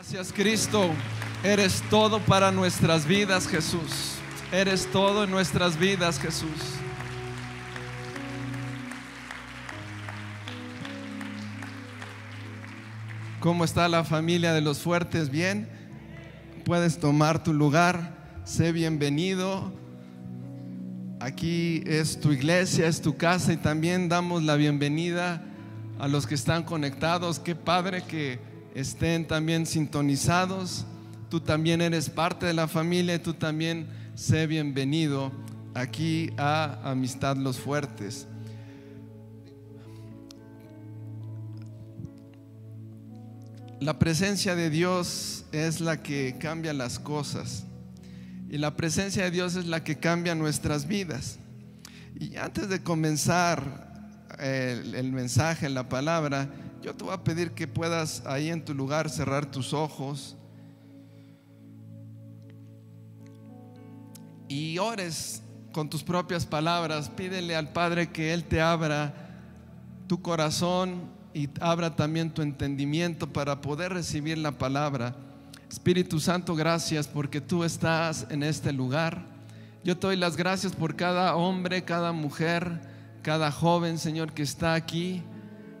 Gracias Cristo, eres todo para nuestras vidas Jesús, eres todo en nuestras vidas Jesús. ¿Cómo está la familia de los fuertes? ¿Bien? Puedes tomar tu lugar, sé bienvenido. Aquí es tu iglesia, es tu casa y también damos la bienvenida a los que están conectados. Qué padre que estén también sintonizados. Tú también eres parte de la familia tú también sé bienvenido aquí a Amistad Los Fuertes. La presencia de Dios es la que cambia las cosas y la presencia de Dios es la que cambia nuestras vidas. Y antes de comenzar eh, el, el mensaje, la palabra, yo te voy a pedir que puedas ahí en tu lugar cerrar tus ojos y ores con tus propias palabras. Pídele al Padre que Él te abra tu corazón y abra también tu entendimiento para poder recibir la palabra. Espíritu Santo, gracias porque tú estás en este lugar. Yo te doy las gracias por cada hombre, cada mujer, cada joven, Señor, que está aquí.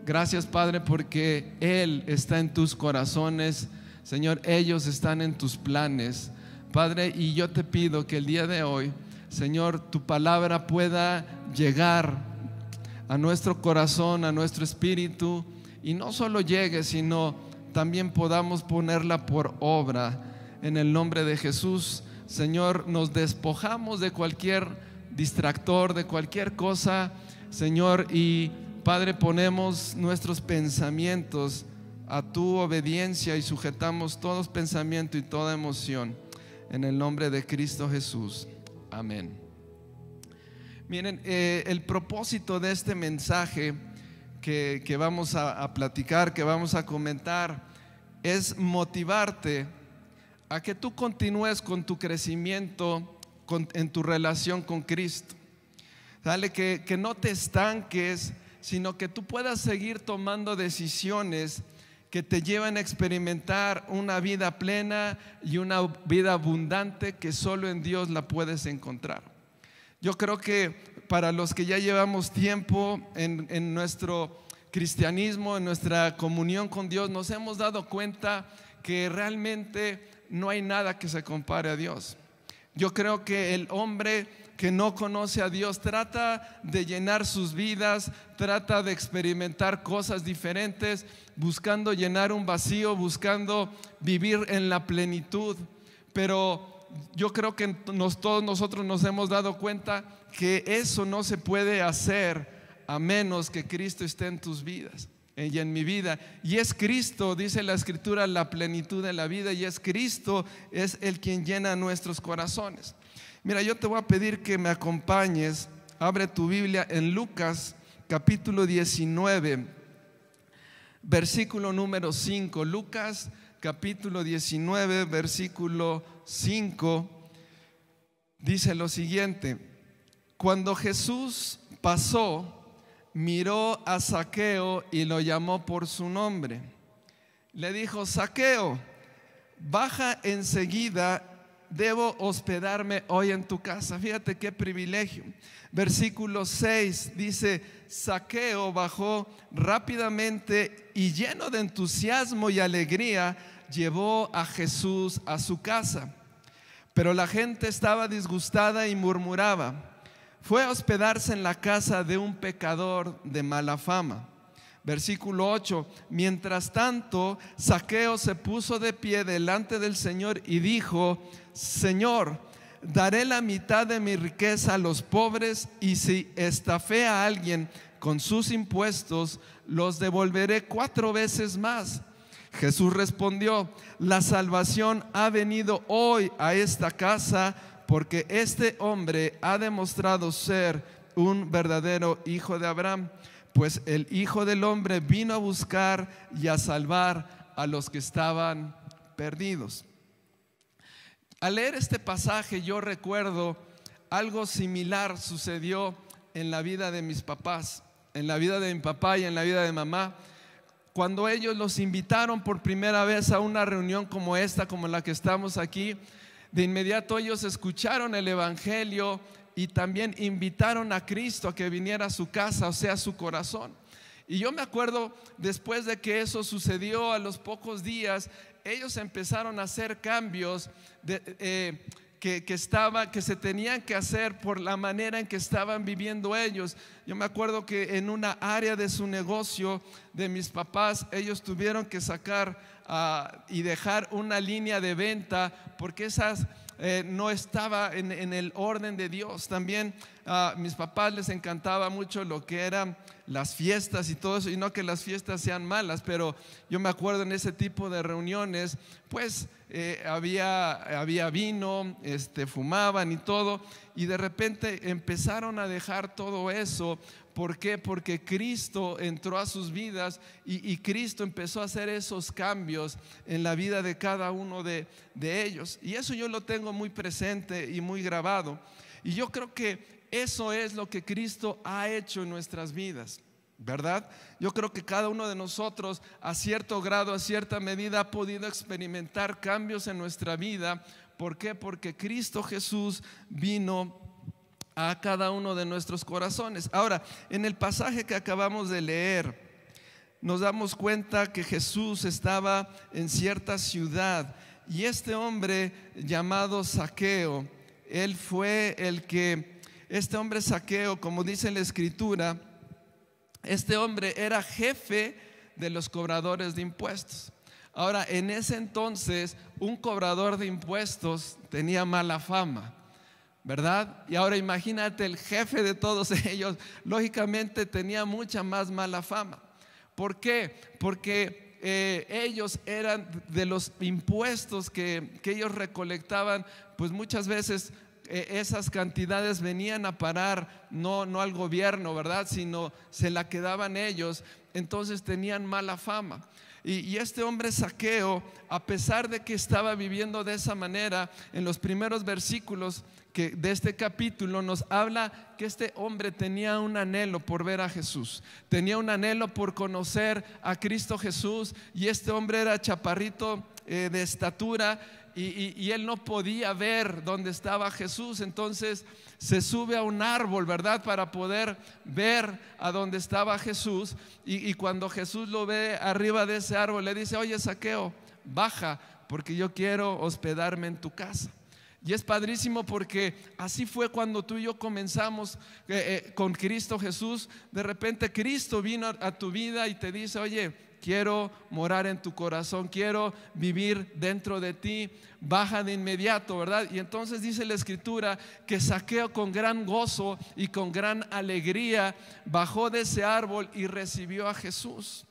Gracias Padre porque Él está en tus corazones. Señor, ellos están en tus planes. Padre, y yo te pido que el día de hoy, Señor, tu palabra pueda llegar a nuestro corazón, a nuestro espíritu, y no solo llegue, sino también podamos ponerla por obra. En el nombre de Jesús, Señor, nos despojamos de cualquier distractor, de cualquier cosa, Señor, y Padre, ponemos nuestros pensamientos a tu obediencia y sujetamos todos pensamiento y toda emoción en el nombre de Cristo Jesús. Amén. Miren, eh, el propósito de este mensaje que, vamos a, platicar, que vamos a comentar, es motivarte a que tú continúes con tu crecimiento en tu relación con Cristo. Dale que, que no te estanques sino que tú puedas seguir tomando decisiones que te lleven a experimentar una vida plena y una vida abundante que solo en Dios la puedes encontrar. Yo creo que para los que ya llevamos tiempo en, en nuestro cristianismo, en nuestra comunión con Dios, nos hemos dado cuenta que realmente no hay nada que se compare a Dios. Yo creo que el hombre que no conoce a Dios, trata de llenar sus vidas, trata de experimentar cosas diferentes, buscando llenar un vacío, buscando vivir en la plenitud. Pero yo creo que todos nosotros nos hemos dado cuenta que eso no se puede hacer a menos que Cristo esté en tus vidas y en mi vida. Y es Cristo, dice la escritura, la plenitud de la vida y es Cristo, es el quien llena nuestros corazones. Mira, yo te voy a pedir que me acompañes. Abre tu Biblia en Lucas capítulo 19, versículo número 5. Lucas capítulo 19, versículo 5. Dice lo siguiente, cuando Jesús pasó, miró a Saqueo y lo llamó por su nombre. Le dijo, Saqueo, baja enseguida debo hospedarme hoy en tu casa. Fíjate qué privilegio. Versículo 6 dice, Saqueo bajó rápidamente y lleno de entusiasmo y alegría llevó a Jesús a su casa. Pero la gente estaba disgustada y murmuraba. Fue a hospedarse en la casa de un pecador de mala fama. Versículo 8. Mientras tanto, Saqueo se puso de pie delante del Señor y dijo, Señor, daré la mitad de mi riqueza a los pobres y si estafé a alguien con sus impuestos, los devolveré cuatro veces más. Jesús respondió, la salvación ha venido hoy a esta casa porque este hombre ha demostrado ser un verdadero hijo de Abraham pues el Hijo del Hombre vino a buscar y a salvar a los que estaban perdidos. Al leer este pasaje yo recuerdo algo similar sucedió en la vida de mis papás, en la vida de mi papá y en la vida de mamá, cuando ellos los invitaron por primera vez a una reunión como esta, como la que estamos aquí, de inmediato ellos escucharon el Evangelio, y también invitaron a Cristo a que viniera a su casa, o sea, a su corazón. Y yo me acuerdo, después de que eso sucedió a los pocos días, ellos empezaron a hacer cambios eh, que, estaba, que se tenían que hacer por la manera en que estaban viviendo ellos. Yo me acuerdo que en una área de su negocio de mis papás, ellos tuvieron que sacar ah, y dejar una línea de venta porque esas eh, no estaba en, en el orden de Dios. También a mis papás les encantaba mucho lo que eran las fiestas y todo eso, y no que las fiestas sean malas, pero yo me acuerdo en ese tipo de reuniones, pues eh, había, había vino, este, fumaban y todo, y de repente empezaron a dejar todo eso. ¿Por qué? Porque Cristo entró a sus vidas y, Cristo empezó a hacer esos cambios en la vida de cada uno de, de ellos. Y eso yo lo tengo muy presente y muy grabado. Y yo creo que eso es lo que Cristo ha hecho en nuestras vidas. ¿Verdad? Yo creo que cada uno de nosotros a cierto grado, a cierta medida, ha podido experimentar cambios en nuestra vida. ¿Por qué? Porque Cristo Jesús vino a cada uno de nuestros corazones. Ahora, en el pasaje que acabamos de leer, nos damos cuenta que Jesús estaba en cierta ciudad y este hombre llamado Saqueo, él fue el que este hombre saqueo, como dice la escritura, este hombre era jefe de los cobradores de impuestos. Ahora, en ese entonces, un cobrador de impuestos tenía mala fama, ¿verdad? Y ahora imagínate, el jefe de todos ellos, lógicamente tenía mucha más mala fama. ¿Por qué? Porque eh, ellos eran de los impuestos que, que ellos recolectaban, pues muchas veces e, esas cantidades venían a parar no, no al gobierno, ¿verdad? Sino se la quedaban ellos, entonces tenían mala fama. Y, este hombre saqueo, a pesar de que estaba viviendo de esa manera, en los primeros versículos que de este capítulo nos habla que este hombre tenía un anhelo por ver a Jesús, tenía un anhelo por conocer a Cristo Jesús y este hombre era chaparrito eh, de estatura y, él no podía ver dónde estaba Jesús, entonces se sube a un árbol, ¿verdad? Para poder ver a dónde estaba Jesús. Y, cuando Jesús lo ve arriba de ese árbol, le dice, oye, saqueo, baja, porque yo quiero hospedarme en tu casa. Y es padrísimo porque así fue cuando tú y yo comenzamos eh, eh, con Cristo Jesús. De repente Cristo vino a tu vida y te dice, oye, quiero morar en tu corazón, quiero vivir dentro de ti, baja de inmediato, ¿verdad? Y entonces dice la escritura que saqueo con gran gozo y con gran alegría, bajó de ese árbol y recibió a Jesús.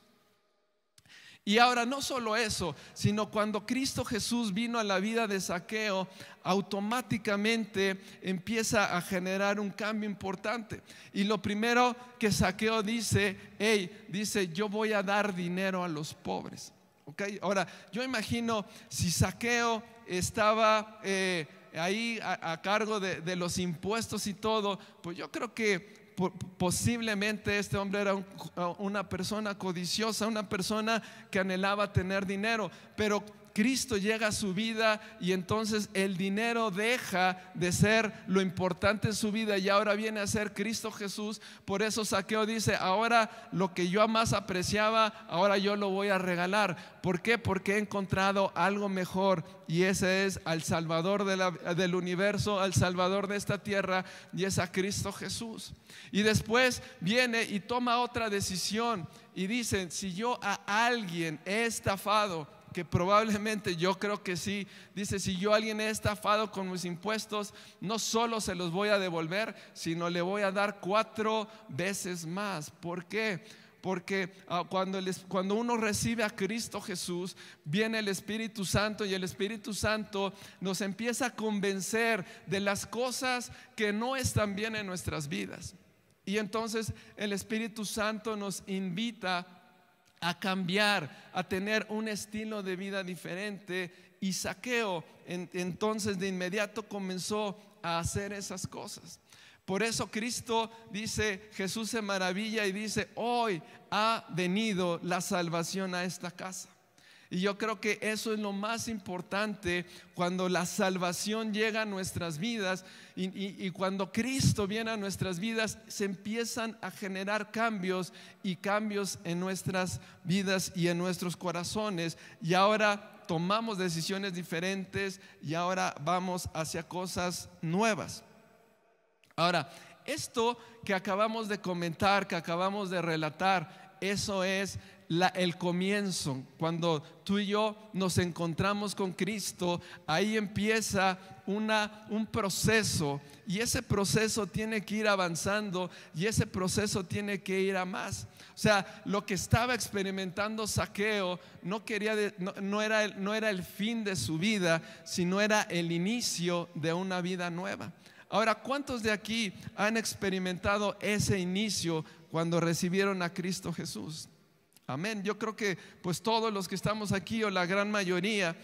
Y ahora no solo eso, sino cuando Cristo Jesús vino a la vida de Saqueo, automáticamente empieza a generar un cambio importante. Y lo primero que Saqueo dice, hey, dice, yo voy a dar dinero a los pobres. ¿Okay? Ahora, yo imagino si Saqueo estaba eh, ahí a, cargo de los impuestos y todo, pues yo creo que posiblemente este hombre era una persona codiciosa, una persona que anhelaba tener dinero, pero Cristo llega a su vida y entonces el dinero deja de ser lo importante en su vida y ahora viene a ser Cristo Jesús. Por eso Saqueo dice, ahora lo que yo más apreciaba, ahora yo lo voy a regalar. ¿Por qué? Porque he encontrado algo mejor y ese es al Salvador del universo, al Salvador de esta tierra y es a Cristo Jesús. Y después viene y toma otra decisión y dice: si yo a alguien he estafado, que probablemente yo creo que sí. Dice, si yo alguien he estafado con mis impuestos, no solo se los voy a devolver, sino le voy a dar cuatro veces más. ¿Por qué? porque ah, cuando, cuando, uno recibe a Cristo Jesús, viene el Espíritu Santo y el Espíritu Santo nos empieza a convencer de las cosas que no están bien en nuestras vidas. Y entonces el Espíritu Santo nos invita a cambiar, a tener un estilo de vida diferente. Y Saqueo entonces de inmediato comenzó a hacer esas cosas. Por eso Cristo dice, Jesús se maravilla y dice, hoy ha venido la salvación a esta casa. Y yo creo que eso es lo más importante cuando la salvación llega a nuestras vidas y, cuando Cristo viene a nuestras vidas, se empiezan a generar cambios y cambios en nuestras vidas y en nuestros corazones. Y ahora tomamos decisiones diferentes y ahora vamos hacia cosas nuevas. Ahora, esto que acabamos de comentar, que acabamos de relatar, eso es el comienzo, cuando tú y yo nos encontramos con Cristo, ahí empieza una, un proceso y ese proceso tiene que ir avanzando y ese proceso tiene que ir a más. O sea, lo que estaba experimentando Saqueo no, quería no era el fin de su vida, sino era el inicio de una vida nueva. Ahora, ¿cuántos de aquí han experimentado ese inicio cuando recibieron a Cristo Jesús? Amén. Yo creo que pues todos los que estamos aquí o la gran mayoría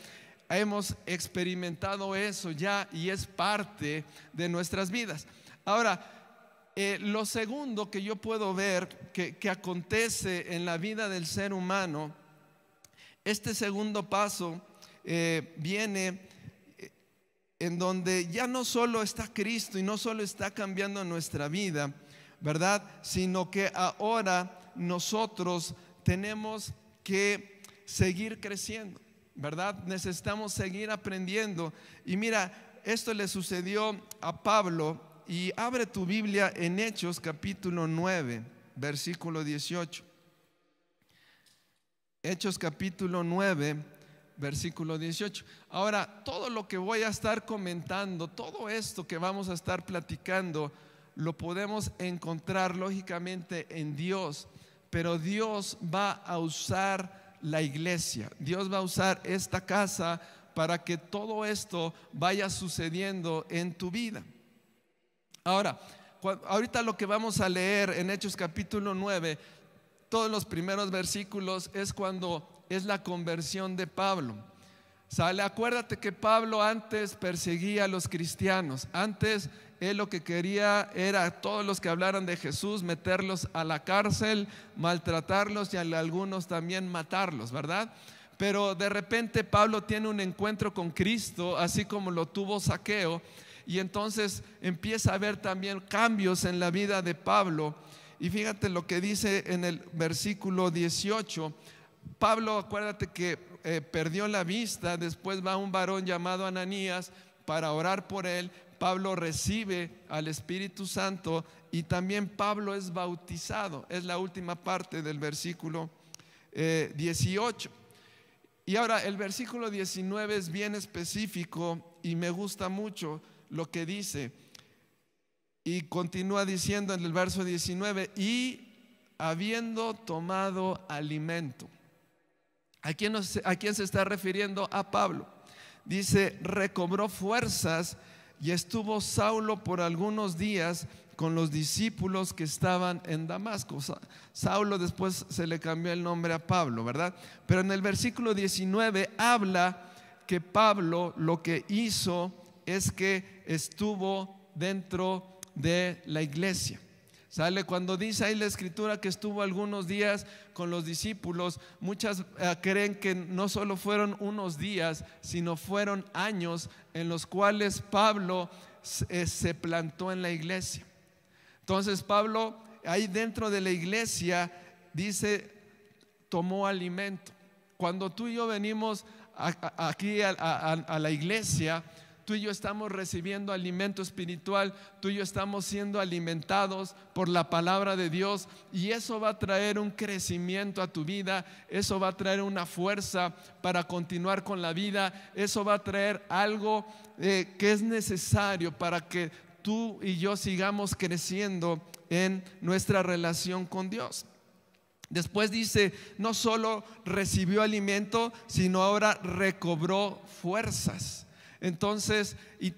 hemos experimentado eso ya y es parte de nuestras vidas. Ahora, eh, lo segundo que yo puedo ver que, acontece en la vida del ser humano, este segundo paso eh, viene eh, en donde ya no solo está Cristo y no solo está cambiando nuestra vida, ¿verdad? Sino que ahora nosotros tenemos que seguir creciendo, ¿verdad? Necesitamos seguir aprendiendo. Y mira, esto le sucedió a Pablo y abre tu Biblia en Hechos capítulo 9, versículo 18. Hechos capítulo 9, versículo 18. Ahora, todo lo que voy a estar comentando, todo esto que vamos a estar platicando, lo podemos encontrar lógicamente en Dios pero Dios va a usar la iglesia, Dios va a usar esta casa para que todo esto vaya sucediendo en tu vida. Ahora, ahorita lo que vamos a leer en Hechos capítulo 9, todos los primeros versículos es cuando es la conversión de Pablo. Sale, acuérdate que Pablo antes perseguía a los cristianos, antes él lo que quería era a todos los que hablaran de Jesús meterlos a la cárcel, maltratarlos y a algunos también matarlos, ¿verdad? Pero de repente Pablo tiene un encuentro con Cristo, así como lo tuvo Saqueo, y entonces empieza a haber también cambios en la vida de Pablo. Y fíjate lo que dice en el versículo 18. Pablo, acuérdate que eh, perdió la vista, después va un varón llamado Ananías para orar por él, Pablo recibe al Espíritu Santo y también Pablo es bautizado. Es la última parte del versículo 18. Eh, y ahora el versículo 19 es bien específico y me gusta mucho lo que dice. Y continúa diciendo en el verso 19, y habiendo tomado alimento. ¿A quién se está refiriendo? A Pablo. Dice, recobró fuerzas y estuvo Saulo por algunos días con los discípulos que estaban en Damasco. Saulo después se le cambió el nombre a Pablo, ¿verdad? Pero en el versículo 19 habla que Pablo lo que hizo es que estuvo dentro de la iglesia. Sale cuando dice ahí la escritura que estuvo algunos días con los discípulos, muchas eh, creen que no solo fueron unos días, sino fueron años en los cuales Pablo eh, se plantó en la iglesia. Entonces Pablo ahí dentro de la iglesia dice, tomó alimento. Cuando tú y yo venimos aquí a la iglesia, tú y yo estamos recibiendo alimento espiritual, tú y yo estamos siendo alimentados por la palabra de Dios y eso va a traer un crecimiento a tu vida, eso va a traer una fuerza para continuar con la vida, eso va a traer algo eh, que es necesario para que tú y yo sigamos creciendo en nuestra relación con Dios. Después dice, no solo recibió alimento, sino ahora recobró fuerzas. Entonces, y e,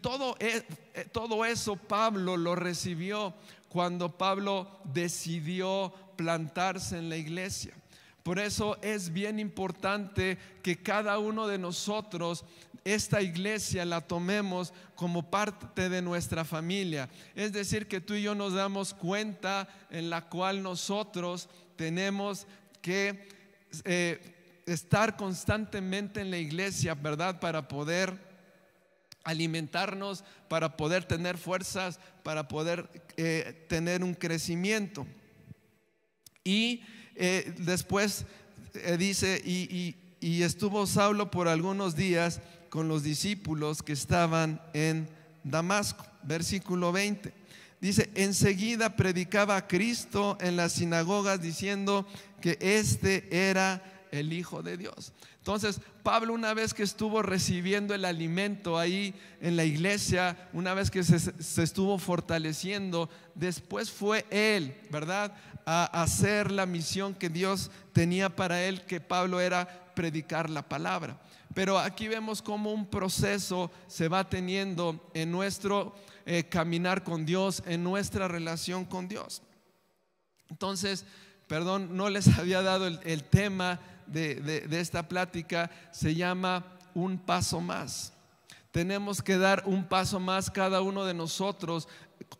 eh, todo, eso Pablo lo recibió cuando Pablo decidió plantarse en la iglesia. Por eso es bien importante que cada uno de nosotros esta iglesia la tomemos como parte de nuestra familia. Es decir, que tú y yo nos damos cuenta en la cual nosotros tenemos que eh, estar constantemente en la iglesia, ¿verdad? Para poder alimentarnos, para poder tener fuerzas, para poder eh, tener un crecimiento. Y eh, después eh, dice, y, estuvo Saulo por algunos días con los discípulos que estaban en Damasco, versículo 20. Dice, enseguida predicaba a Cristo en las sinagogas diciendo que este era el Hijo de Dios. Entonces, Pablo una vez que estuvo recibiendo el alimento ahí en la iglesia, una vez que se, estuvo fortaleciendo, después fue él, ¿verdad? A hacer la misión que Dios tenía para él, que Pablo era predicar la palabra. Pero aquí vemos cómo un proceso se va teniendo en nuestro eh, caminar con Dios, en nuestra relación con Dios. Entonces, perdón, no les había dado el tema de, esta plática se llama un paso más. Tenemos que dar un paso más cada uno de nosotros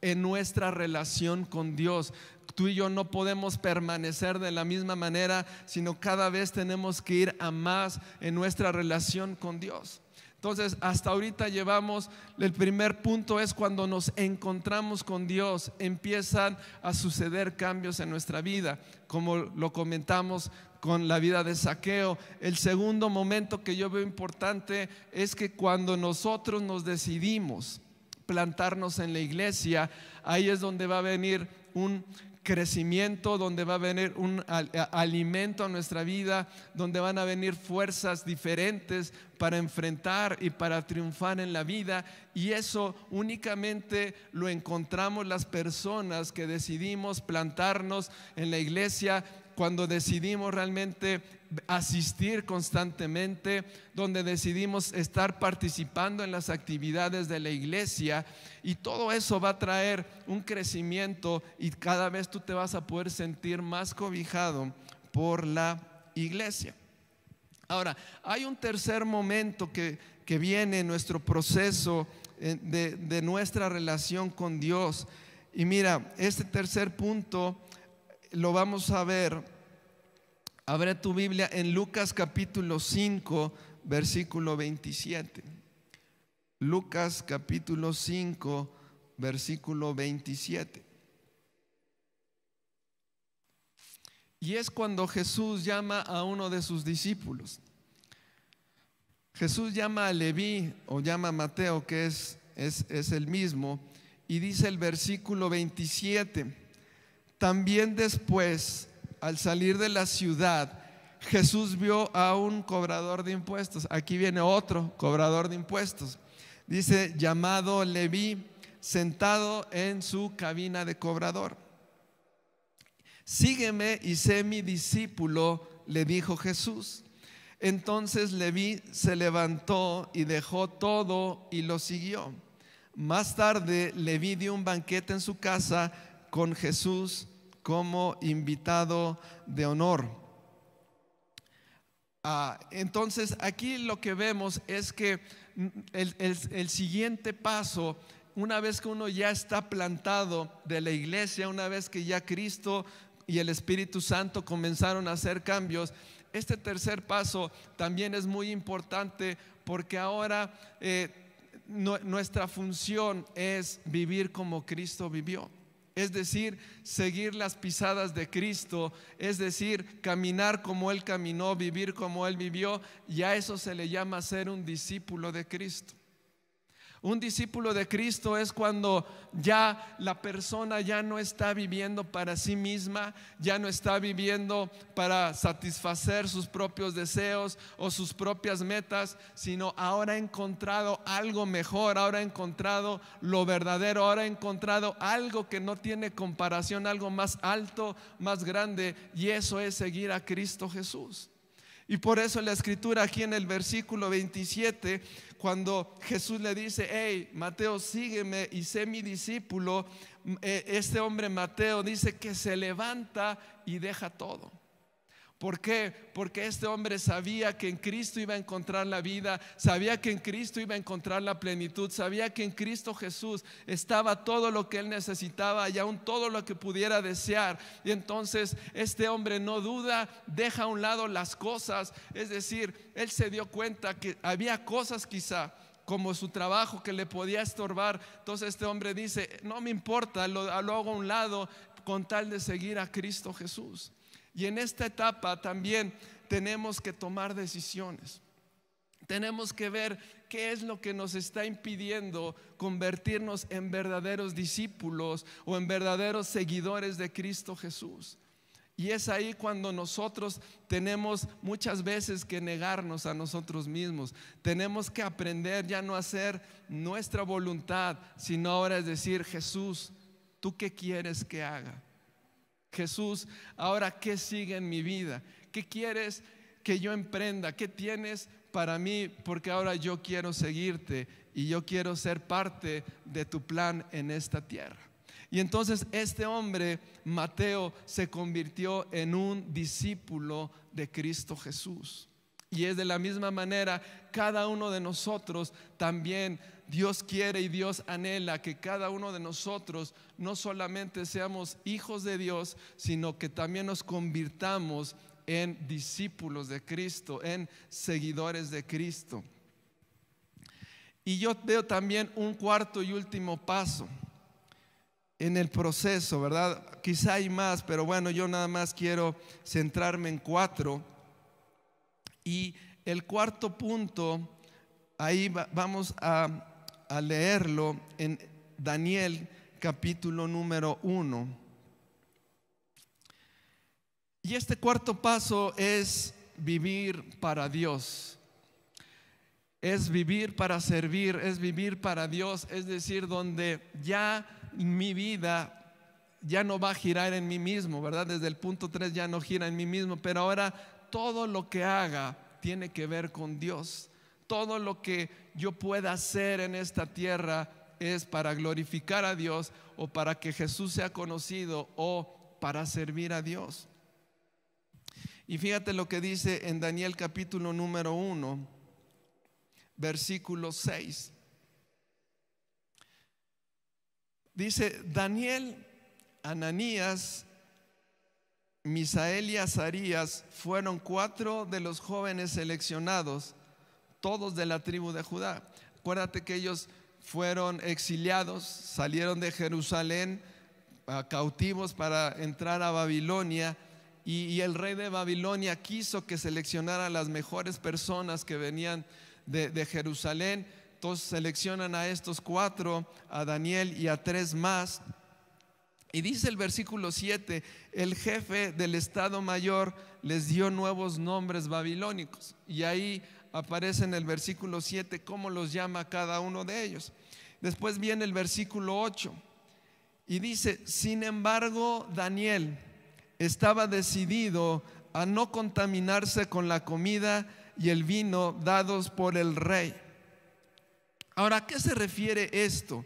en nuestra relación con Dios. Tú y yo no podemos permanecer de la misma manera, sino cada vez tenemos que ir a más en nuestra relación con Dios. Entonces, hasta ahorita llevamos, el primer punto es cuando nos encontramos con Dios, empiezan a suceder cambios en nuestra vida, como lo comentamos con la vida de saqueo. El segundo momento que yo veo importante es que cuando nosotros nos decidimos plantarnos en la iglesia, ahí es donde va a venir un crecimiento, donde va a venir un alimento a nuestra vida, donde van a venir fuerzas diferentes para enfrentar y para triunfar en la vida. Y eso únicamente lo encontramos las personas que decidimos plantarnos en la iglesia, cuando decidimos realmente asistir constantemente, donde decidimos estar participando en las actividades de la iglesia y todo eso va a traer un crecimiento y cada vez tú te vas a poder sentir más cobijado por la iglesia. Ahora, hay un tercer momento que, viene en nuestro proceso eh, de, de nuestra relación con Dios. Y mira, este tercer punto lo vamos a ver. Abre tu Biblia en Lucas capítulo 5, versículo 27. Lucas capítulo 5, versículo 27. Y es cuando Jesús llama a uno de sus discípulos. Jesús llama a Leví o llama a Mateo, que es, es el mismo, y dice el versículo 27. También después, al salir de la ciudad, Jesús vio a un cobrador de impuestos. Aquí viene otro cobrador de impuestos. Dice, llamado Leví, sentado en su cabina de cobrador. Sígueme y sé mi discípulo, le dijo Jesús. Entonces Leví se levantó y dejó todo y lo siguió. Más tarde Leví dio un banquete en su casa con Jesús como invitado de honor. Ah, entonces aquí lo que vemos es que el, el, siguiente paso una vez que uno ya está plantado de la iglesia, una vez que ya Cristo y el Espíritu Santo comenzaron a hacer cambios, este tercer paso también es muy importante porque ahora eh, nuestra función es vivir como Cristo vivió es decir, seguir las pisadas de Cristo, es decir, caminar como Él caminó, vivir como Él vivió, y a eso se le llama ser un discípulo de Cristo. Un discípulo de Cristo es cuando ya la persona ya no está viviendo para sí misma, ya no está viviendo para satisfacer sus propios deseos o sus propias metas, sino ahora ha encontrado algo mejor, ahora ha encontrado lo verdadero, ahora ha encontrado algo que no tiene comparación, algo más alto, más grande, y eso es seguir a Cristo Jesús. Y por eso la escritura aquí en el versículo 27, cuando Jesús le dice, hey, Mateo, sígueme y sé mi discípulo, eh, este hombre Mateo dice que se levanta y deja todo. ¿Por qué? Porque este hombre sabía que en Cristo iba a encontrar la vida, sabía que en Cristo iba a encontrar la plenitud, sabía que en Cristo Jesús estaba todo lo que él necesitaba y aún todo lo que pudiera desear. Y entonces este hombre no duda, deja a un lado las cosas, es decir, él se dio cuenta que había cosas quizá como su trabajo que le podía estorbar. Entonces este hombre dice, no me importa, lo, lo hago a un lado con tal de seguir a Cristo Jesús. Y en esta etapa también tenemos que tomar decisiones. Tenemos que ver qué es lo que nos está impidiendo convertirnos en verdaderos discípulos o en verdaderos seguidores de Cristo Jesús. Y es ahí cuando nosotros tenemos muchas veces que negarnos a nosotros mismos. Tenemos que aprender ya no a hacer nuestra voluntad, sino ahora es decir, Jesús, ¿tú qué quieres que haga? Jesús, ahora, ¿qué sigue en mi vida? ¿Qué quieres que yo emprenda? ¿Qué tienes para mí? Porque ahora yo quiero seguirte y yo quiero ser parte de tu plan en esta tierra. Y entonces este hombre, Mateo, se convirtió en un discípulo de Cristo Jesús. Y es de la misma manera, cada uno de nosotros también Dios quiere y Dios anhela que cada uno de nosotros no solamente seamos hijos de Dios, sino que también nos convirtamos en discípulos de Cristo, en seguidores de Cristo. Y yo veo también un cuarto y último paso en el proceso, ¿verdad? Quizá hay más, pero bueno, yo nada más quiero centrarme en cuatro. Y el cuarto punto, ahí vamos a a leerlo en Daniel capítulo número 1. Y este cuarto paso es vivir para Dios. Es vivir para servir, es vivir para Dios, es decir, donde ya mi vida ya no va a girar en mí mismo, ¿verdad? Desde el punto 3 ya no gira en mí mismo, pero ahora todo lo que haga tiene que ver con Dios. Todo lo que yo pueda hacer en esta tierra es para glorificar a Dios o para que Jesús sea conocido o para servir a Dios. Y fíjate lo que dice en Daniel capítulo número 1, versículo 6. Dice, Daniel, Ananías, Misael y Azarías fueron cuatro de los jóvenes seleccionados todos de la tribu de Judá. Acuérdate que ellos fueron exiliados, salieron de Jerusalén ah, cautivos para entrar a Babilonia y, el rey de Babilonia quiso que seleccionara las mejores personas que venían de, de Jerusalén. Entonces seleccionan a estos cuatro, a Daniel y a tres más. Y dice el versículo 7, el jefe del Estado Mayor les dio nuevos nombres babilónicos. Y ahí aparece en el versículo 7 cómo los llama cada uno de ellos. Después viene el versículo 8 y dice, sin embargo, Daniel estaba decidido a no contaminarse con la comida y el vino dados por el rey. Ahora, ¿a qué se refiere esto?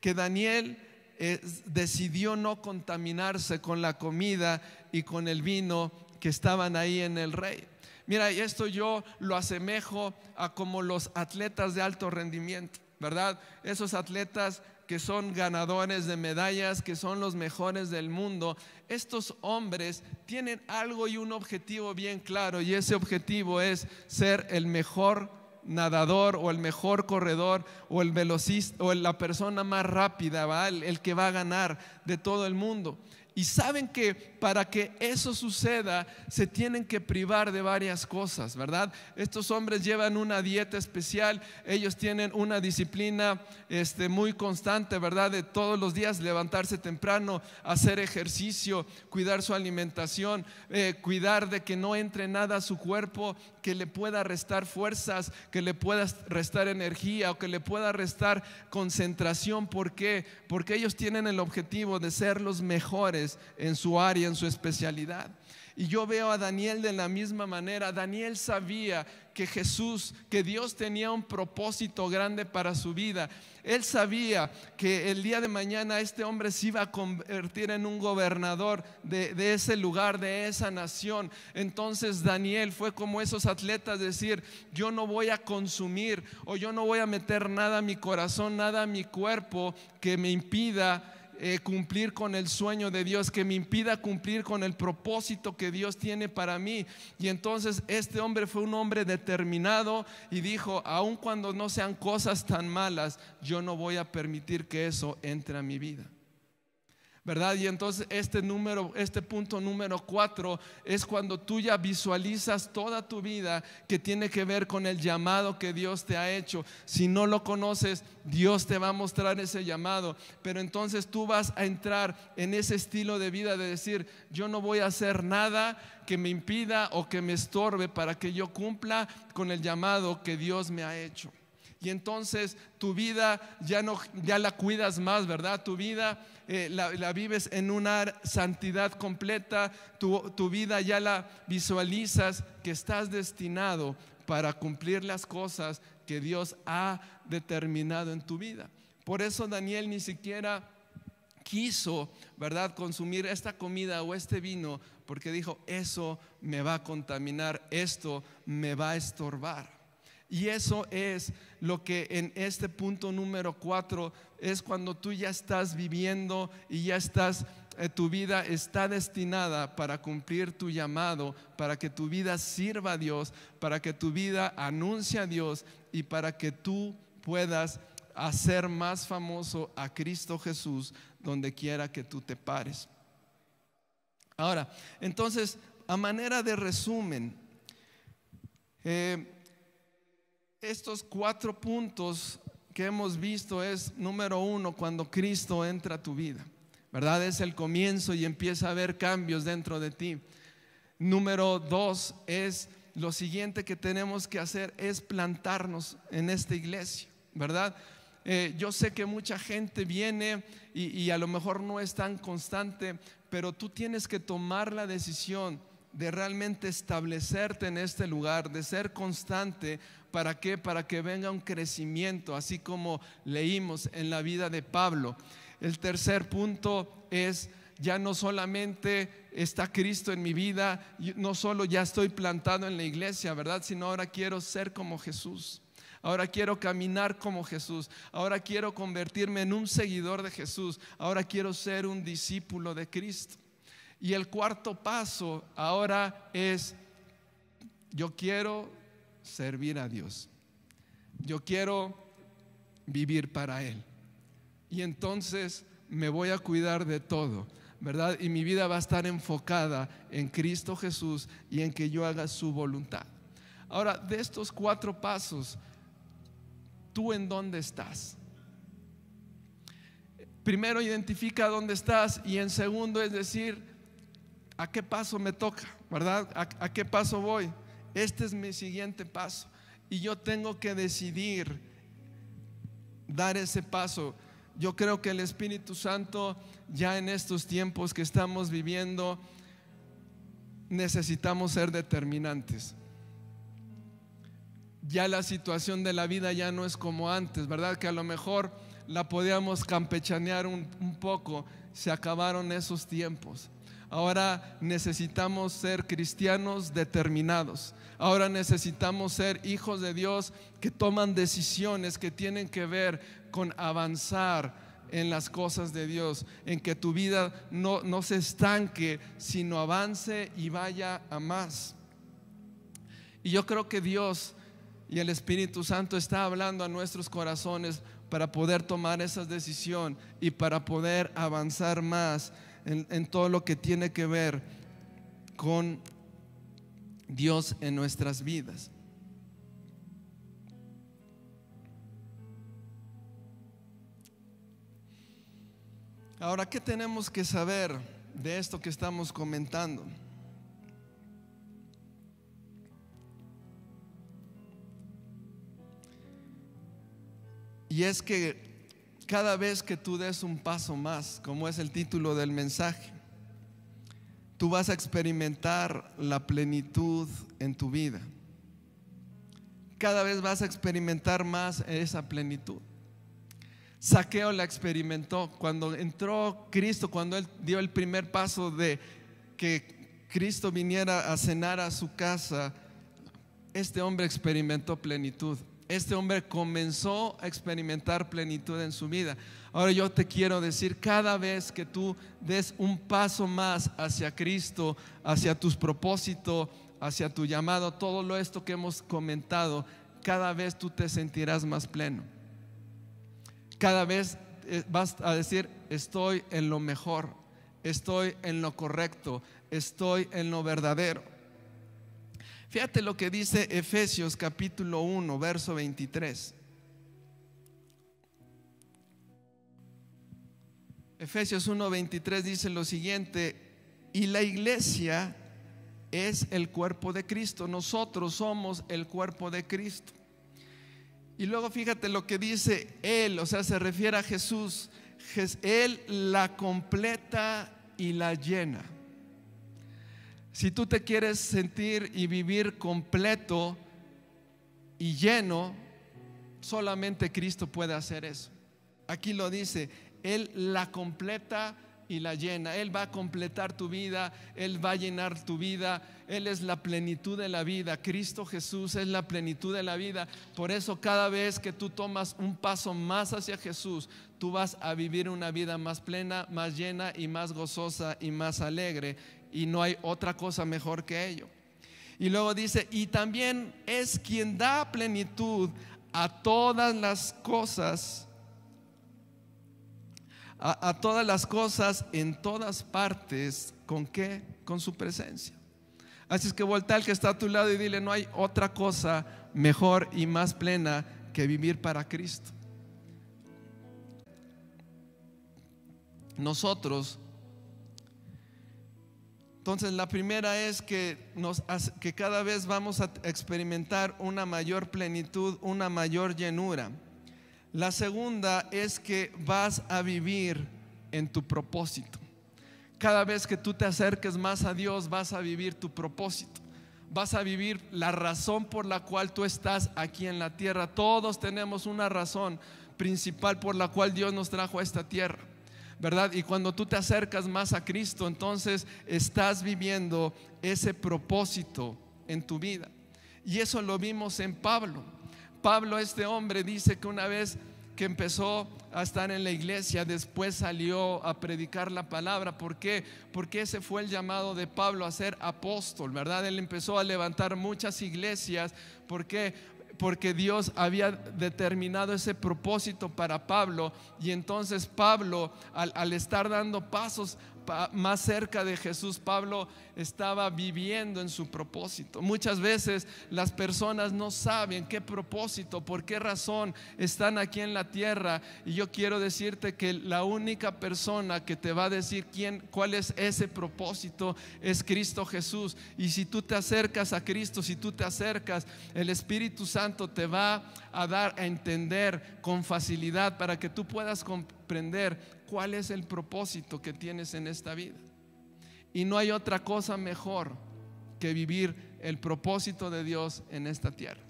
Que Daniel eh, decidió no contaminarse con la comida y con el vino que estaban ahí en el rey. Mira, esto yo lo asemejo a como los atletas de alto rendimiento, ¿verdad? Esos atletas que son ganadores de medallas, que son los mejores del mundo, estos hombres tienen algo y un objetivo bien claro y ese objetivo es ser el mejor nadador o el mejor corredor o el velocista o la persona más rápida, el, que va a ganar de todo el mundo. Y saben que para que eso suceda, se tienen que privar de varias cosas, ¿verdad? Estos hombres llevan una dieta especial, ellos tienen una disciplina este, muy constante, ¿verdad? De todos los días levantarse temprano, hacer ejercicio, cuidar su alimentación, eh, cuidar de que no entre nada a su cuerpo que le pueda restar fuerzas, que le pueda restar energía o que le pueda restar concentración. ¿Por qué? Porque ellos tienen el objetivo de ser los mejores en su área, su especialidad. Y yo veo a Daniel de la misma manera. Daniel sabía que Jesús, que Dios tenía un propósito grande para su vida. Él sabía que el día de mañana este hombre se iba a convertir en un gobernador de, de ese lugar, de esa nación. Entonces Daniel fue como esos atletas decir, yo no voy a consumir o yo no voy a meter nada a mi corazón, nada a mi cuerpo que me impida eh, cumplir con el sueño de Dios, que me impida cumplir con el propósito que Dios tiene para mí. Y entonces este hombre fue un hombre determinado y dijo, aun cuando no sean cosas tan malas, yo no voy a permitir que eso entre a mi vida. ¿verdad? Y entonces este número, este punto número cuatro es cuando tú ya visualizas toda tu vida que tiene que ver con el llamado que Dios te ha hecho. Si no lo conoces, Dios te va a mostrar ese llamado, pero entonces tú vas a entrar en ese estilo de vida de decir, yo no voy a hacer nada que me impida o que me estorbe para que yo cumpla con el llamado que Dios me ha hecho. Y entonces tu vida ya no ya la cuidas más, ¿verdad? Tu vida eh, la, vives en una santidad completa, tu, tu vida ya la visualizas que estás destinado para cumplir las cosas que Dios ha determinado en tu vida. Por eso Daniel ni siquiera quiso, ¿verdad?, consumir esta comida o este vino, porque dijo, eso me va a contaminar, esto me va a estorbar. Y eso es lo que en este punto número cuatro es cuando tú ya estás viviendo y ya estás, eh, tu vida está destinada para cumplir tu llamado, para que tu vida sirva a Dios, para que tu vida anuncie a Dios y para que tú puedas hacer más famoso a Cristo Jesús donde quiera que tú te pares. Ahora, entonces, a manera de resumen, eh, estos cuatro puntos que hemos visto es, número uno, cuando Cristo entra a tu vida, ¿verdad? Es el comienzo y empieza a haber cambios dentro de ti. Número dos es lo siguiente que tenemos que hacer es plantarnos en esta iglesia, ¿verdad? Eh, yo sé que mucha gente viene y, y a lo mejor no es tan constante, pero tú tienes que tomar la decisión de realmente establecerte en este lugar, de ser constante, ¿Para qué? Para que venga un crecimiento, así como leímos en la vida de Pablo. El tercer punto es ya no solamente está Cristo en mi vida, no solo ya estoy plantado en la iglesia, ¿verdad? Sino ahora quiero ser como Jesús. Ahora quiero caminar como Jesús. Ahora quiero convertirme en un seguidor de Jesús. Ahora quiero ser un discípulo de Cristo. Y el cuarto paso ahora es, yo quiero servir a Dios. Yo quiero vivir para Él. Y entonces me voy a cuidar de todo, ¿verdad? Y mi vida va a estar enfocada en Cristo Jesús y en que yo haga su voluntad. Ahora, de estos cuatro pasos, ¿tú en dónde estás? Primero identifica dónde estás y en segundo es decir, ¿a qué paso me toca? ¿Verdad? ¿A, qué paso voy? este es mi siguiente paso. Y yo tengo que decidir dar ese paso. Yo creo que el Espíritu Santo, ya en estos tiempos que estamos viviendo, necesitamos ser determinantes. Ya la situación de la vida ya no es como antes, ¿verdad? Que a lo mejor la podíamos campechanear un, poco. Se acabaron esos tiempos. Ahora necesitamos ser cristianos determinados. Ahora necesitamos ser hijos de Dios que toman decisiones que tienen que ver con avanzar en las cosas de Dios, en que tu vida no, se estanque, sino avance y vaya a más. Y yo creo que Dios y el Espíritu Santo está hablando a nuestros corazones para poder tomar esa decisión y para poder avanzar más en, todo lo que tiene que ver con Dios en nuestras vidas. Ahora, ¿qué tenemos que saber de esto que estamos comentando? Y es que cada vez que tú des un paso más, como es el título del mensaje, tú vas a experimentar la plenitud en tu vida. Cada vez vas a experimentar más esa plenitud. Saqueo la experimentó cuando entró Cristo, cuando él dio el primer paso de que Cristo viniera a cenar a su casa. Este hombre experimentó plenitud este hombre comenzó a experimentar plenitud en su vida. Ahora yo te quiero decir, cada vez que tú des un paso más hacia Cristo, hacia tus propósitos, hacia tu llamado, todo lo esto que hemos comentado, cada vez tú te sentirás más pleno. Cada vez eh, vas a decir, estoy en lo mejor, estoy en lo correcto, estoy en lo verdadero. Fíjate lo que dice Efesios capítulo 1, verso 23. Efesios 1, 23 dice lo siguiente, y la iglesia es el cuerpo de Cristo, nosotros somos el cuerpo de Cristo. Y luego fíjate lo que dice Él, o sea, se refiere a Jesús. Él la completa y la llena. Si tú te quieres sentir y vivir completo y lleno, solamente Cristo puede hacer eso. Aquí lo dice, Él la completa y la llena. Él va a completar tu vida, Él va a llenar tu vida, Él es la plenitud de la vida. Cristo Jesús es la plenitud de la vida. Por eso cada vez que tú tomas un paso más hacia Jesús, tú vas a vivir una vida más plena, más llena y más gozosa y más alegre y no hay otra cosa mejor que ello. Y luego dice, y también es quien da plenitud a todas las cosas, a, todas las cosas en todas partes, ¿con qué? Con su presencia. Así es que voltea al que está a tu lado y dile, no hay otra cosa mejor y más plena que vivir para Cristo. Nosotros entonces, la primera es que, nos, que cada vez vamos a experimentar una mayor plenitud, una mayor llenura. La segunda es que vas a vivir en tu propósito. Cada vez que tú te acerques más a Dios, vas a vivir tu propósito. Vas a vivir la razón por la cual tú estás aquí en la tierra. Todos tenemos una razón principal por la cual Dios nos trajo a esta tierra. ¿verdad? Y cuando tú te acercas más a Cristo, entonces estás viviendo ese propósito en tu vida. Y eso lo vimos en Pablo. Pablo, este hombre, dice que una vez que empezó a estar en la iglesia, después salió a predicar la palabra. ¿Por qué? Porque ese fue el llamado de Pablo a ser apóstol, ¿verdad? Él empezó a levantar muchas iglesias. ¿Por qué? porque Dios había determinado ese propósito para Pablo y entonces Pablo al, estar dando pasos más cerca de Jesús, Pablo estaba viviendo en su propósito. Muchas veces las personas no saben qué propósito, por qué razón están aquí en la tierra. Y yo quiero decirte que la única persona que te va a decir quién, cuál es ese propósito es Cristo Jesús. Y si tú te acercas a Cristo, si tú te acercas, el Espíritu Santo te va a dar a entender con facilidad para que tú puedas comprender cuál es el propósito que tienes en esta vida. Y no hay otra cosa mejor que vivir el propósito de Dios en esta tierra.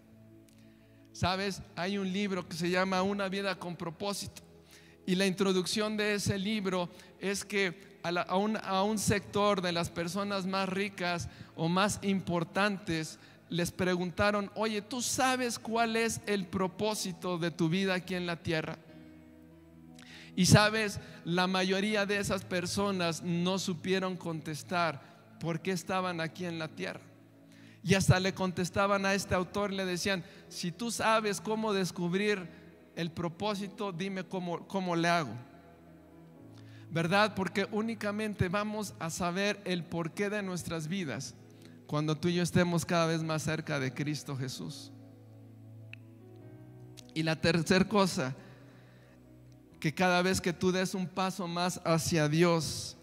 Sabes, hay un libro que se llama Una vida con propósito. Y la introducción de ese libro es que a, un sector de las personas más ricas o más importantes les preguntaron, oye, ¿tú sabes cuál es el propósito de tu vida aquí en la tierra? Y sabes, la mayoría de esas personas no supieron contestar por qué estaban aquí en la tierra. Y hasta le contestaban a este autor, le decían, si tú sabes cómo descubrir el propósito, dime cómo, cómo le hago. ¿Verdad? Porque únicamente vamos a saber el porqué de nuestras vidas cuando tú y yo estemos cada vez más cerca de Cristo Jesús. Y la tercera cosa que cada vez que tú des un paso más hacia Dios,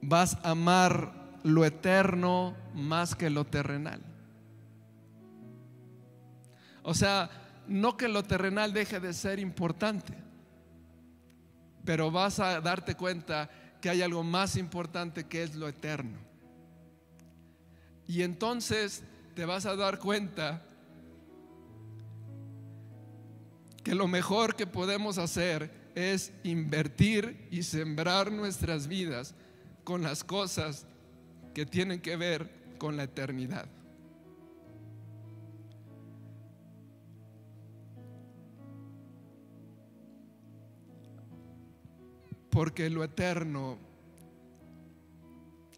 vas a amar lo eterno más que lo terrenal. O sea, no que lo terrenal deje de ser importante, pero vas a darte cuenta que hay algo más importante que es lo eterno. Y entonces te vas a dar cuenta que lo mejor que podemos hacer es invertir y sembrar nuestras vidas con las cosas que tienen que ver con la eternidad. Porque lo eterno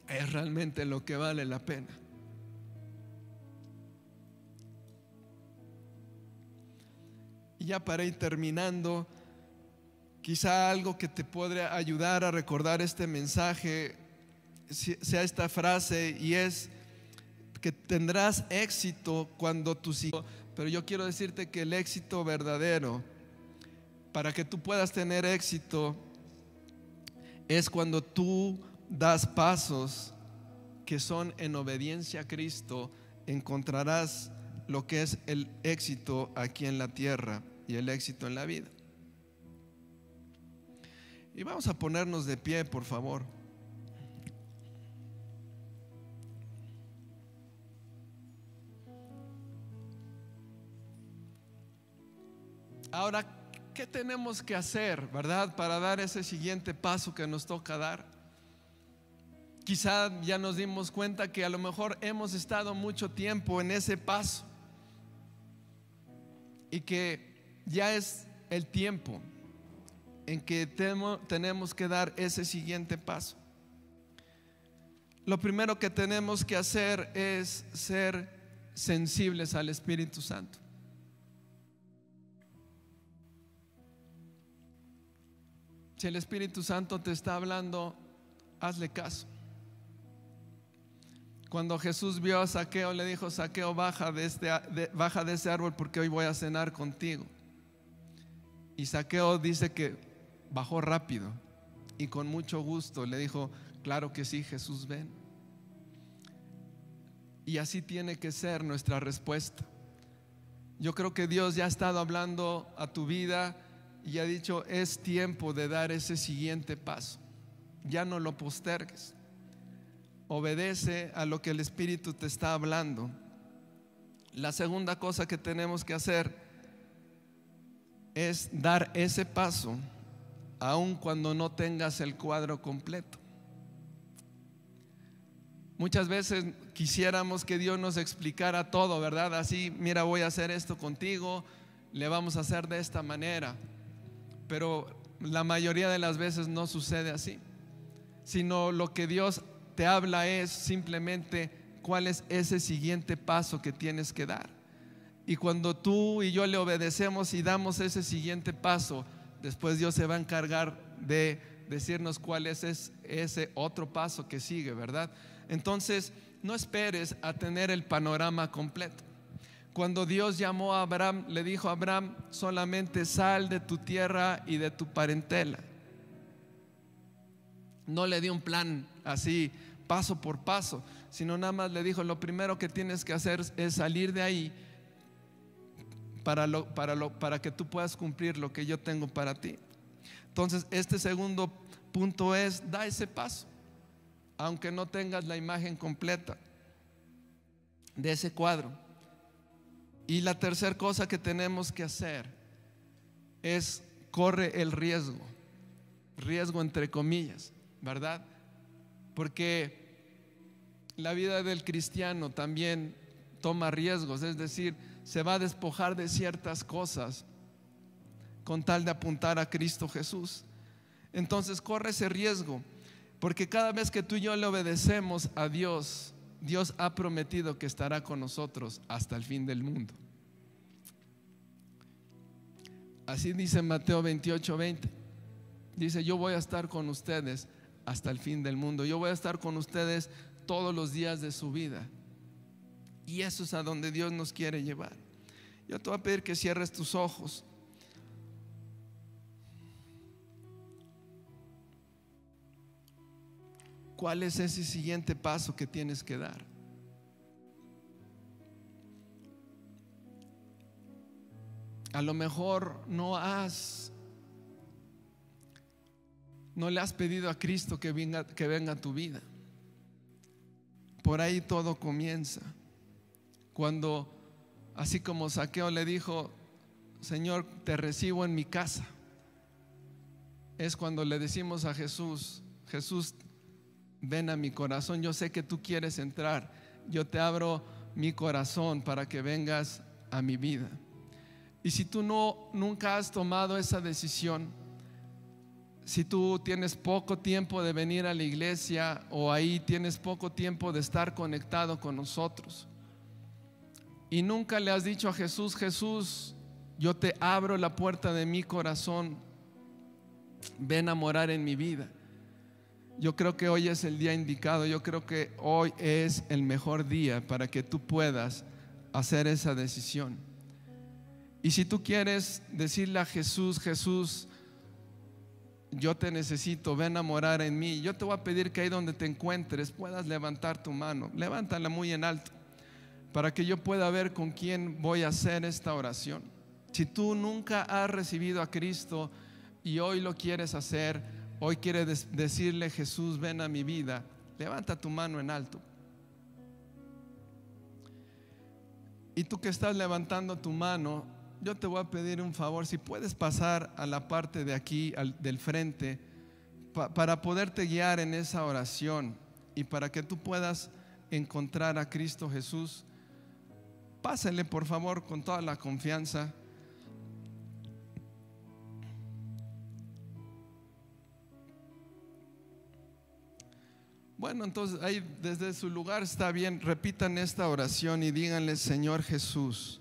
es realmente lo que vale la pena. Y ya para ir terminando, quizá algo que te podría ayudar a recordar este mensaje sea esta frase y es que tendrás éxito cuando Tú hijos, pero yo quiero decirte que el éxito verdadero, para que tú puedas tener éxito, es cuando tú das pasos que son en obediencia a Cristo, encontrarás lo que es el éxito aquí en la tierra y el éxito en la vida. Y vamos a ponernos de pie, por favor. Ahora, ¿qué tenemos que hacer, verdad, para dar ese siguiente paso que nos toca dar? Quizá ya nos dimos cuenta que a lo mejor hemos estado mucho tiempo en ese paso y que ya es el tiempo en que tenemos que dar ese siguiente paso. Lo primero que tenemos que hacer es ser sensibles al Espíritu Santo. Si el Espíritu Santo te está hablando, hazle caso. Cuando Jesús vio a Saqueo, le dijo, Saqueo, baja de, este, baja de ese árbol porque hoy voy a cenar contigo. Y Saqueo dice que bajó rápido y con mucho gusto le dijo, claro que sí, Jesús, ven. Y así tiene que ser nuestra respuesta. Yo creo que Dios ya ha estado hablando a tu vida y ha dicho, es tiempo de dar ese siguiente paso. Ya no lo postergues obedece a lo que el Espíritu te está hablando. La segunda cosa que tenemos que hacer es dar ese paso, aun cuando no tengas el cuadro completo. Muchas veces quisiéramos que Dios nos explicara todo, ¿verdad? Así, mira, voy a hacer esto contigo, le vamos a hacer de esta manera. Pero la mayoría de las veces no sucede así, sino lo que Dios te habla es simplemente cuál es ese siguiente paso que tienes que dar. Y cuando tú y yo le obedecemos y damos ese siguiente paso, después Dios se va a encargar de decirnos cuál es ese otro paso que sigue, ¿verdad? Entonces, no esperes a tener el panorama completo. Cuando Dios llamó a Abraham, le dijo a Abraham, solamente sal de tu tierra y de tu parentela. No le dio un plan así paso por paso, sino nada más le dijo, lo primero que tienes que hacer es salir de ahí para, lo, para, lo, para que tú puedas cumplir lo que yo tengo para ti. Entonces, este segundo punto es, da ese paso, aunque no tengas la imagen completa de ese cuadro. Y la tercera cosa que tenemos que hacer es corre el riesgo, riesgo entre comillas, ¿verdad? Porque la vida del cristiano también toma riesgos, es decir, se va a despojar de ciertas cosas con tal de apuntar a Cristo Jesús. Entonces corre ese riesgo, porque cada vez que tú y yo le obedecemos a Dios, Dios ha prometido que estará con nosotros hasta el fin del mundo. Así dice Mateo 28, 20. Dice, yo voy a estar con ustedes hasta el fin del mundo. Yo voy a estar con ustedes todos los días de su vida. Y eso es a donde Dios nos quiere llevar. Yo te voy a pedir que cierres tus ojos. ¿Cuál es ese siguiente paso que tienes que dar? A lo mejor no has no le has pedido a Cristo que venga, que venga a tu vida por ahí todo comienza. Cuando, así como Saqueo le dijo, Señor, te recibo en mi casa, es cuando le decimos a Jesús, Jesús, ven a mi corazón, yo sé que tú quieres entrar, yo te abro mi corazón para que vengas a mi vida. Y si tú no nunca has tomado esa decisión, si tú tienes poco tiempo de venir a la iglesia o ahí tienes poco tiempo de estar conectado con nosotros y nunca le has dicho a Jesús, Jesús, yo te abro la puerta de mi corazón, ven a morar en mi vida. Yo creo que hoy es el día indicado, yo creo que hoy es el mejor día para que tú puedas hacer esa decisión. Y si tú quieres decirle a Jesús, Jesús, yo te necesito, ven a morar en mí. Yo te voy a pedir que ahí donde te encuentres puedas levantar tu mano. Levántala muy en alto para que yo pueda ver con quién voy a hacer esta oración. Si tú nunca has recibido a Cristo y hoy lo quieres hacer, hoy quieres decirle Jesús, ven a mi vida, levanta tu mano en alto. Y tú que estás levantando tu mano, yo te voy a pedir un favor, si puedes pasar a la parte de aquí, del frente, para poderte guiar en esa oración y para que tú puedas encontrar a Cristo Jesús. Pásenle, por favor, con toda la confianza. Bueno, entonces ahí desde su lugar está bien, repitan esta oración y díganle, Señor Jesús,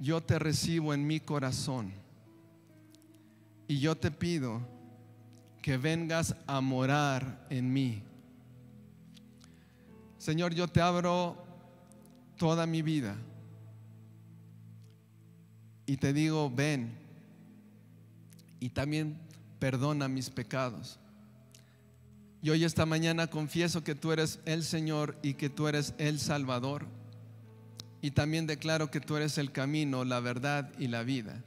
yo te recibo en mi corazón y yo te pido que vengas a morar en mí. Señor, yo te abro toda mi vida y te digo, ven y también perdona mis pecados. Y hoy esta mañana confieso que tú eres el Señor y que tú eres el Salvador y también declaro que tú eres el camino, la verdad y la vida.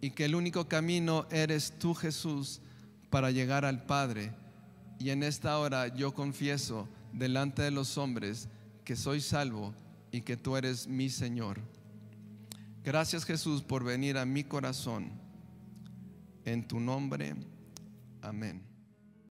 Y que el único camino eres tú, Jesús, para llegar al Padre. Y en esta hora yo confieso delante de los hombres que soy salvo y que tú eres mi Señor. Gracias Jesús por venir a mi corazón. En tu nombre. Amén.